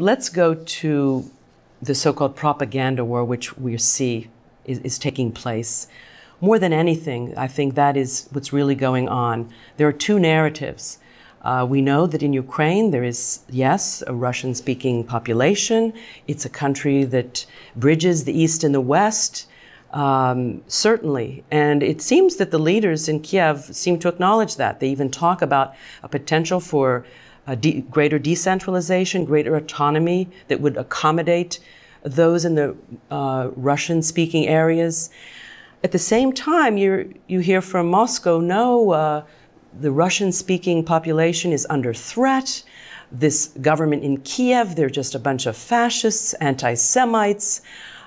Let's go to the so called propaganda war, which we see is, is taking place. More than anything, I think that is what's really going on. There are two narratives. Uh, we know that in Ukraine there is, yes, a Russian speaking population. It's a country that bridges the East and the West, um, certainly. And it seems that the leaders in Kiev seem to acknowledge that. They even talk about a potential for de greater decentralization, greater autonomy that would accommodate those in the uh, Russian speaking areas. At the same time, you you hear from Moscow, no, uh, the Russian speaking population is under threat. This government in Kiev, they're just a bunch of fascists, anti Semites.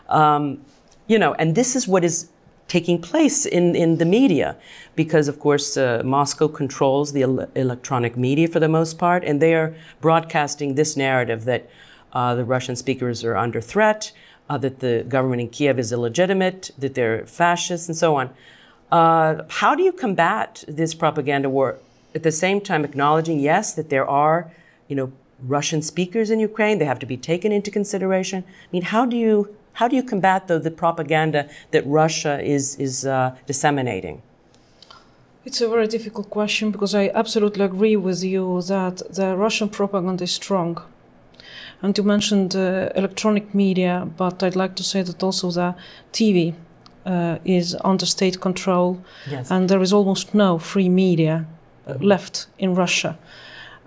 Um, you know, and this is what is taking place in, in the media because, of course, uh, Moscow controls the el electronic media for the most part, and they are broadcasting this narrative that uh, the Russian speakers are under threat, uh, that the government in Kiev is illegitimate, that they're fascists, and so on. Uh, how do you combat this propaganda war? At the same time, acknowledging, yes, that there are, you know, Russian speakers in Ukraine, they have to be taken into consideration. I mean, how do you how do you combat the, the propaganda that Russia is, is uh, disseminating? It's a very difficult question because I absolutely agree with you that the Russian propaganda is strong. And you mentioned uh, electronic media, but I'd like to say that also the TV uh, is under state control, yes. and there is almost no free media uh, left in Russia.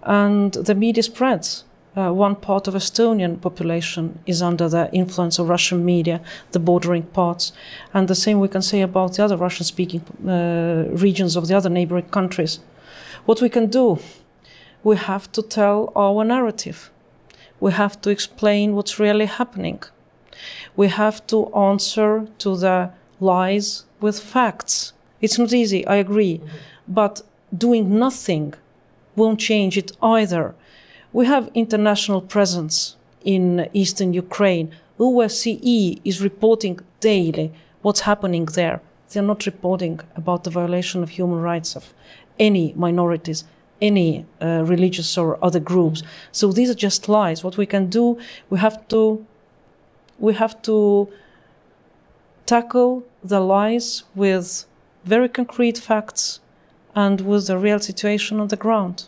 And the media spreads uh, one part of Estonian population is under the influence of Russian media, the bordering parts. And the same we can say about the other Russian-speaking uh, regions of the other neighboring countries. What we can do, we have to tell our narrative. We have to explain what's really happening. We have to answer to the lies with facts. It's not easy, I agree, mm -hmm. but doing nothing won't change it either we have international presence in eastern Ukraine. OSCE is reporting daily what's happening there. They're not reporting about the violation of human rights of any minorities, any uh, religious or other groups. So these are just lies. What we can do, we have to, we have to tackle the lies with very concrete facts and with the real situation on the ground.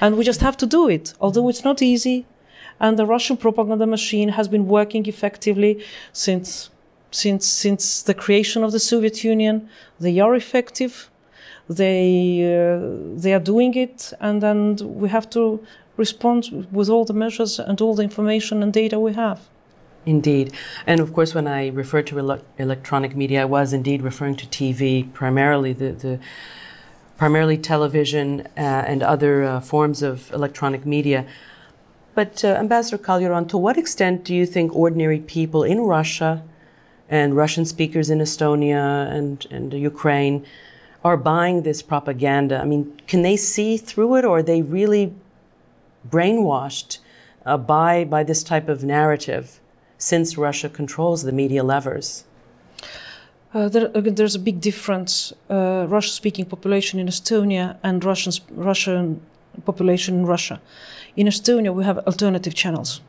And we just have to do it, although it's not easy. And the Russian propaganda machine has been working effectively since, since, since the creation of the Soviet Union. They are effective. They, uh, they are doing it. And, and we have to respond with all the measures and all the information and data we have. Indeed. And of course, when I referred to ele electronic media, I was indeed referring to TV, primarily the, the primarily television uh, and other uh, forms of electronic media. But uh, Ambassador Kalyaron, to what extent do you think ordinary people in Russia and Russian speakers in Estonia and, and Ukraine are buying this propaganda. I mean, can they see through it or are they really brainwashed uh, by, by this type of narrative since Russia controls the media levers? Uh, there's a big difference. Uh, Russian-speaking population in Estonia and Russian Russian population in Russia. In Estonia, we have alternative channels.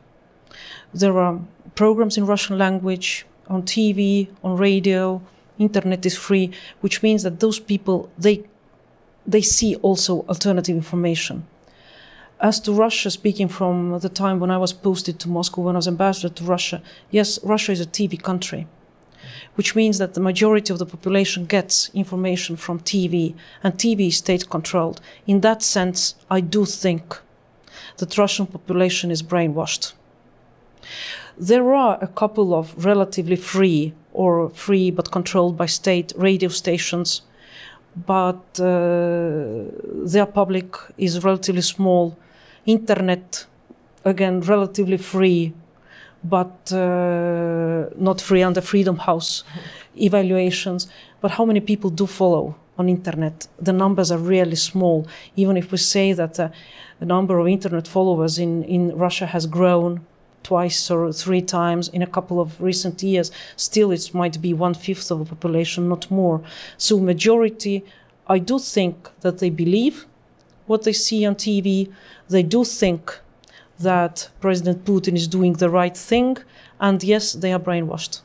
There are programs in Russian language on TV, on radio. Internet is free, which means that those people they they see also alternative information. As to Russia, speaking from the time when I was posted to Moscow when I was ambassador to Russia, yes, Russia is a TV country which means that the majority of the population gets information from TV, and TV is state controlled. In that sense, I do think that Russian population is brainwashed. There are a couple of relatively free or free but controlled by state radio stations, but uh, their public is relatively small. Internet, again, relatively free but uh, not free under Freedom House mm-hmm. evaluations. But how many people do follow on internet? The numbers are really small. Even if we say that uh, the number of internet followers in, in Russia has grown twice or three times in a couple of recent years, still it might be one fifth of the population, not more. So majority, I do think that they believe what they see on TV. They do think that President Putin is doing the right thing, and yes, they are brainwashed.